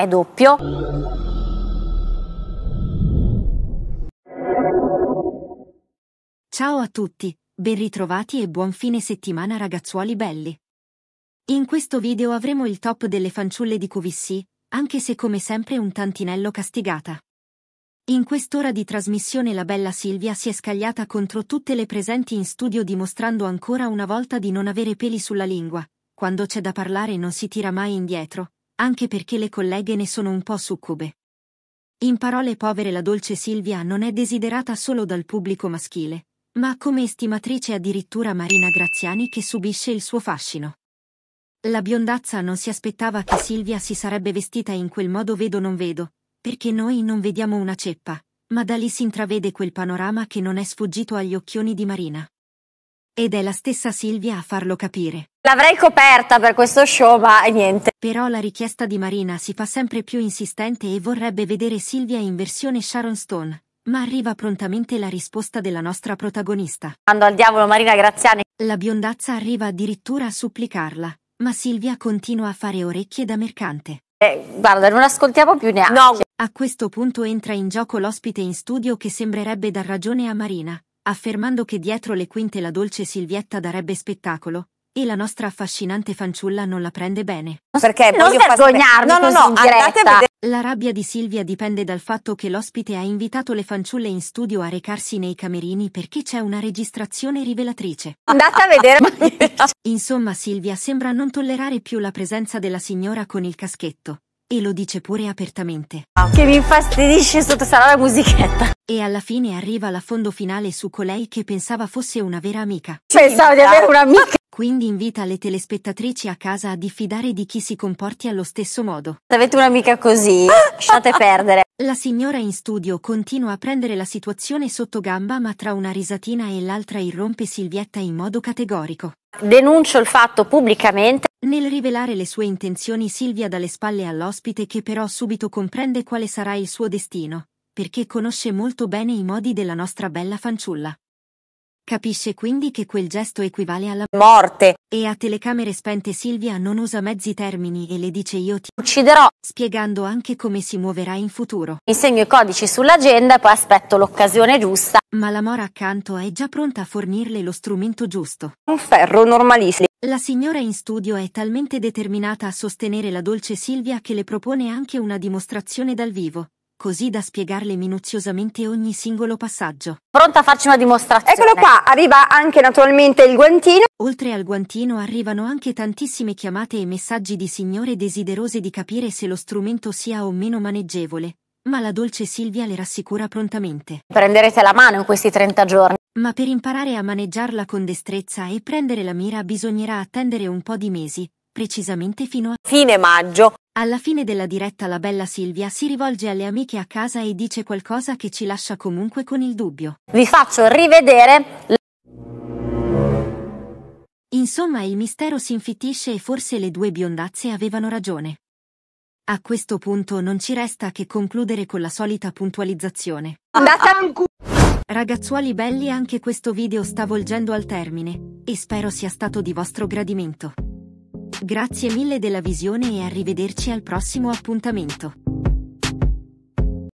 è doppio. Ciao a tutti, ben ritrovati e buon fine settimana ragazzuoli belli. In questo video avremo il top delle fanciulle di QVC, anche se come sempre un tantinello castigata. In quest'ora di trasmissione la bella Silvia si è scagliata contro tutte le presenti in studio dimostrando ancora una volta di non avere peli sulla lingua, quando c'è da parlare non si tira mai indietro, anche perché le colleghe ne sono un po' succube. In parole povere la dolce Silvia non è desiderata solo dal pubblico maschile, ma come estimatrice addirittura Marina Graziani che subisce il suo fascino. La biondazza non si aspettava che Silvia si sarebbe vestita in quel modo vedo non vedo, perché noi non vediamo una ceppa, ma da lì si intravede quel panorama che non è sfuggito agli occhioni di Marina. Ed è la stessa Silvia a farlo capire. L'avrei coperta per questo show, ma niente. Però la richiesta di Marina si fa sempre più insistente e vorrebbe vedere Silvia in versione Sharon Stone. Ma arriva prontamente la risposta della nostra protagonista. Ando al diavolo Marina Graziani. La biondazza arriva addirittura a supplicarla, ma Silvia continua a fare orecchie da mercante. Eh, guarda, non ascoltiamo più neanche. No. A questo punto entra in gioco l'ospite in studio che sembrerebbe dar ragione a Marina, affermando che dietro le quinte la dolce Silvietta darebbe spettacolo, e la nostra affascinante fanciulla non la prende bene. Perché non vergognarmi no, no, no, andate a vedere. La rabbia di Silvia dipende dal fatto che l'ospite ha invitato le fanciulle in studio a recarsi nei camerini perché c'è una registrazione rivelatrice. Andate a vedere. Insomma, Silvia sembra non tollerare più la presenza della signora con il caschetto e lo dice pure apertamente. Che mi infastidisce sotto sarà la musichetta. E alla fine arriva la fondo finale su colei che pensava fosse una vera amica. Pensavo di avere un'amica quindi invita le telespettatrici a casa a diffidare di chi si comporti allo stesso modo. Se avete un'amica così, lasciate perdere. La signora in studio continua a prendere la situazione sotto gamba ma tra una risatina e l'altra irrompe Silvietta in modo categorico. Denuncio il fatto pubblicamente. Nel rivelare le sue intenzioni Silvia dà le spalle all'ospite che però subito comprende quale sarà il suo destino, perché conosce molto bene i modi della nostra bella fanciulla. Capisce quindi che quel gesto equivale alla morte. E a telecamere spente Silvia non usa mezzi termini e le dice io ti ucciderò, spiegando anche come si muoverà in futuro. Insegno i codici sull'agenda e poi aspetto l'occasione giusta. Ma la mora accanto è già pronta a fornirle lo strumento giusto. Un ferro normalissimo. La signora in studio è talmente determinata a sostenere la dolce Silvia che le propone anche una dimostrazione dal vivo così da spiegarle minuziosamente ogni singolo passaggio. Pronta a farci una dimostrazione. Eccolo qua, arriva anche naturalmente il guantino. Oltre al guantino arrivano anche tantissime chiamate e messaggi di signore desiderose di capire se lo strumento sia o meno maneggevole, ma la dolce Silvia le rassicura prontamente. Prenderete la mano in questi 30 giorni. Ma per imparare a maneggiarla con destrezza e prendere la mira bisognerà attendere un po' di mesi, precisamente fino a fine maggio. Alla fine della diretta la bella Silvia si rivolge alle amiche a casa e dice qualcosa che ci lascia comunque con il dubbio. Vi faccio rivedere... Insomma il mistero si infittisce e forse le due biondazze avevano ragione. A questo punto non ci resta che concludere con la solita puntualizzazione. Andata Ragazzuoli belli anche questo video sta volgendo al termine e spero sia stato di vostro gradimento. Grazie mille della visione e arrivederci al prossimo appuntamento.